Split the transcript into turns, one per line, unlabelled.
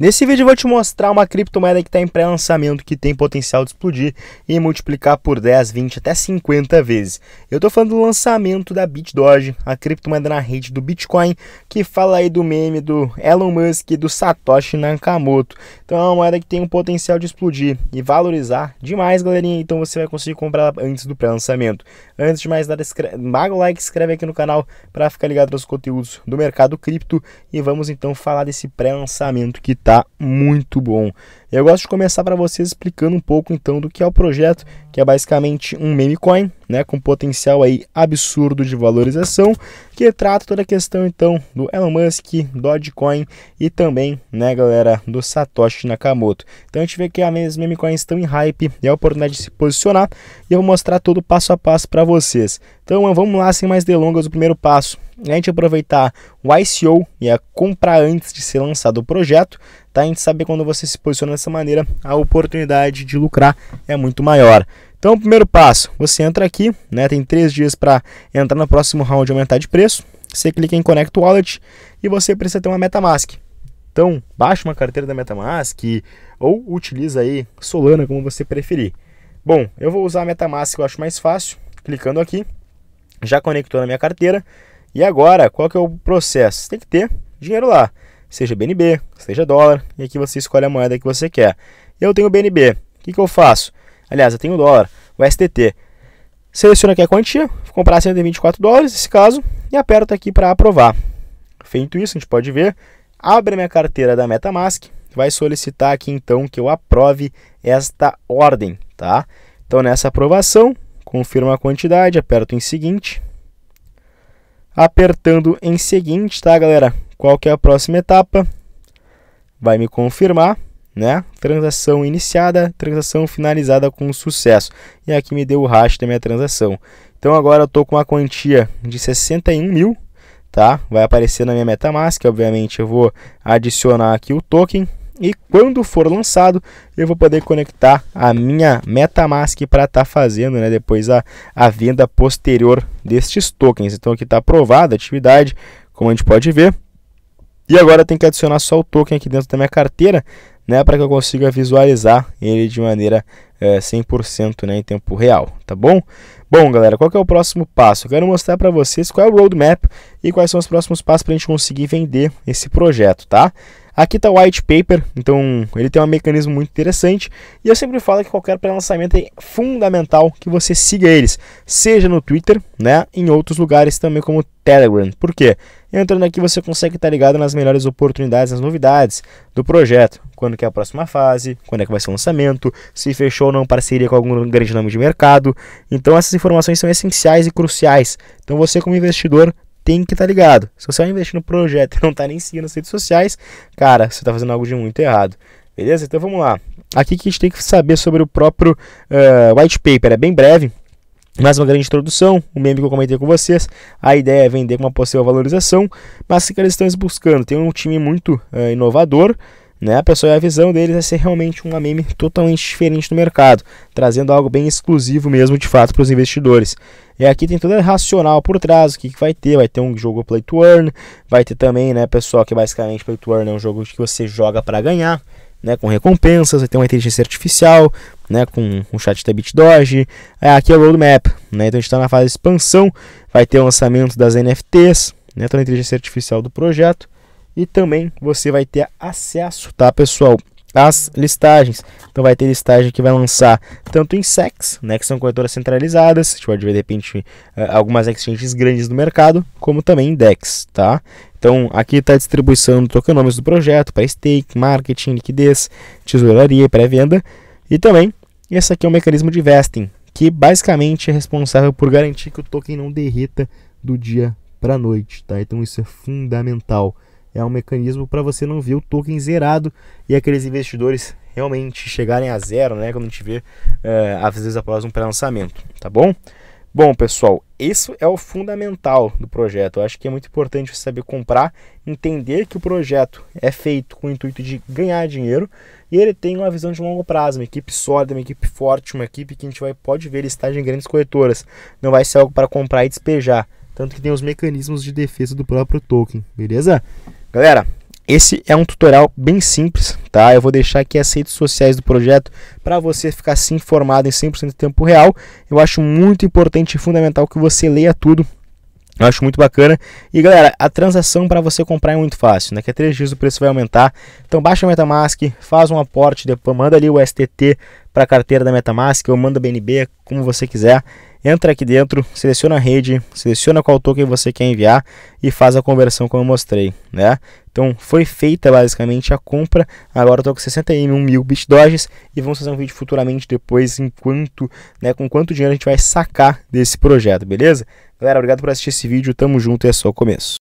Nesse vídeo eu vou te mostrar uma criptomoeda que está em pré-lançamento que tem potencial de explodir e multiplicar por 10, 20 até 50 vezes. Eu estou falando do lançamento da BitDoge, a criptomoeda na rede do Bitcoin, que fala aí do meme do Elon Musk e do Satoshi Nakamoto. Então é uma moeda que tem um potencial de explodir e valorizar demais, galerinha. Então você vai conseguir comprar antes do pré-lançamento. Antes de mais nada, maga mago like, inscreve aqui no canal para ficar ligado nos conteúdos do mercado cripto e vamos então falar desse pré-lançamento que está tá muito bom. E eu gosto de começar para vocês explicando um pouco então do que é o projeto, que é basicamente um meme coin, né, com potencial aí absurdo de valorização, que trata toda a questão então do Elon Musk, Dogecoin e também, né, galera, do Satoshi Nakamoto. Então a gente vê que as meme coins estão em hype e é a oportunidade de se posicionar e eu vou mostrar todo passo a passo para vocês. Então vamos lá, sem mais delongas, o primeiro passo é a gente aproveitar o ICO e é comprar antes de ser lançado o projeto, tá? A gente sabe quando você se posiciona dessa maneira, a oportunidade de lucrar é muito maior. Então, o primeiro passo, você entra aqui, né? Tem três dias para entrar no próximo round e aumentar de preço. Você clica em Connect Wallet e você precisa ter uma MetaMask. Então, baixa uma carteira da MetaMask ou utiliza aí Solana como você preferir. Bom, eu vou usar a MetaMask, que eu acho mais fácil, clicando aqui. Já conectou na minha carteira. E agora, qual que é o processo? Tem que ter dinheiro lá seja BNB, seja dólar, e aqui você escolhe a moeda que você quer. Eu tenho BNB, o que, que eu faço? Aliás, eu tenho dólar, o STT. Seleciono aqui a quantia, vou comprar 124 dólares nesse caso, e aperto aqui para aprovar. Feito isso, a gente pode ver, abre minha carteira da MetaMask, vai solicitar aqui então que eu aprove esta ordem, tá? Então nessa aprovação, confirmo a quantidade, aperto em seguinte. Apertando em seguinte, tá, galera? Qual que é a próxima etapa? Vai me confirmar, né? Transação iniciada, transação finalizada com sucesso. E aqui me deu o hash da minha transação. Então agora eu estou com uma quantia de 61 mil, tá? Vai aparecer na minha MetaMask, obviamente eu vou adicionar aqui o token e quando for lançado eu vou poder conectar a minha MetaMask para estar tá fazendo né, depois a, a venda posterior destes tokens. Então aqui está aprovada a atividade, como a gente pode ver. E agora tem que adicionar só o token aqui dentro da minha carteira, né, para que eu consiga visualizar ele de maneira é, eh, 100% né, em tempo real, tá bom? Bom, galera, qual é o próximo passo? Eu quero mostrar para vocês qual é o roadmap e quais são os próximos passos para a gente conseguir vender esse projeto, tá? Aqui está o white paper, então ele tem um mecanismo muito interessante e eu sempre falo que qualquer pré-lançamento é fundamental que você siga eles, seja no Twitter, né, em outros lugares também como Telegram. Por quê? Entrando aqui você consegue estar tá ligado nas melhores oportunidades, nas novidades do projeto. Quando que é a próxima fase, quando é que vai ser o lançamento, se fechou ou não parceria com algum grande nome de mercado. Então essas informações são essenciais e cruciais. Então você como investidor tem que estar tá ligado. Se você vai é investir no projeto e não está nem seguindo as redes sociais, cara, você está fazendo algo de muito errado. Beleza? Então vamos lá. Aqui que a gente tem que saber sobre o próprio uh, white paper, é bem breve. Mais uma grande introdução, o meme que eu comentei com vocês. A ideia é vender com uma possível valorização, mas o que eles estão buscando? Tem um time muito uh, inovador, né? A pessoa, a visão deles é ser realmente uma meme totalmente diferente do mercado, trazendo algo bem exclusivo mesmo de fato para os investidores. E aqui tem toda a racional por trás, o que, que vai ter? Vai ter um jogo play to earn, vai ter também, né, pessoal, que basicamente play to earn é um jogo que você joga para ganhar, né, com recompensas, vai ter uma inteligência artificial, né, com um chat da BitDoge. É, aqui é o roadmap, né, então a gente está na fase de expansão, vai ter o lançamento das NFTs, né, toda a inteligência artificial do projeto. E também você vai ter acesso, tá, pessoal? As listagens. Então vai ter listagem que vai lançar tanto em SEX, né, que são corretoras centralizadas, a gente pode ver de repente eh, algumas exchanges grandes do mercado, como também em DEX, tá? Então, aqui está a distribuição do tokenômico do projeto para stake, marketing, liquidez, tesouraria e pré-venda. E também, esse aqui é o um mecanismo de vesting, que basicamente é responsável por garantir que o token não derreta do dia para a noite. Tá? Então, isso é fundamental é um mecanismo para você não ver o token zerado e aqueles investidores realmente chegarem a zero, né? Quando a gente vê é, às vezes após um pré-lançamento, tá bom? Bom, pessoal, isso é o fundamental do projeto. Eu acho que é muito importante você saber comprar, entender que o projeto é feito com o intuito de ganhar dinheiro e ele tem uma visão de longo prazo, uma equipe sólida, uma equipe forte, uma equipe que a gente vai, pode ver estar em grandes corretoras. Não vai ser algo para comprar e despejar. Tanto que tem os mecanismos de defesa do próprio token, beleza? Galera, esse é um tutorial bem simples, tá? Eu vou deixar aqui as redes sociais do projeto para você ficar se informado em 100% tempo real. Eu acho muito importante e fundamental que você leia tudo. Eu acho muito bacana. E galera, a transação para você comprar é muito fácil, né? Que a é três dias o preço vai aumentar. Então baixa o MetaMask, faz um aporte, depois manda ali o STT para a carteira da MetaMask ou manda BNB, como você quiser. Entra aqui dentro, seleciona a rede, seleciona qual token você quer enviar e faz a conversão como eu mostrei, né? Então foi feita basicamente a compra. Agora estou com 61 mil bitdoges e vamos fazer um vídeo futuramente depois enquanto, né, com quanto dinheiro a gente vai sacar desse projeto, beleza? Galera, obrigado por assistir esse vídeo, tamo junto e é só o começo.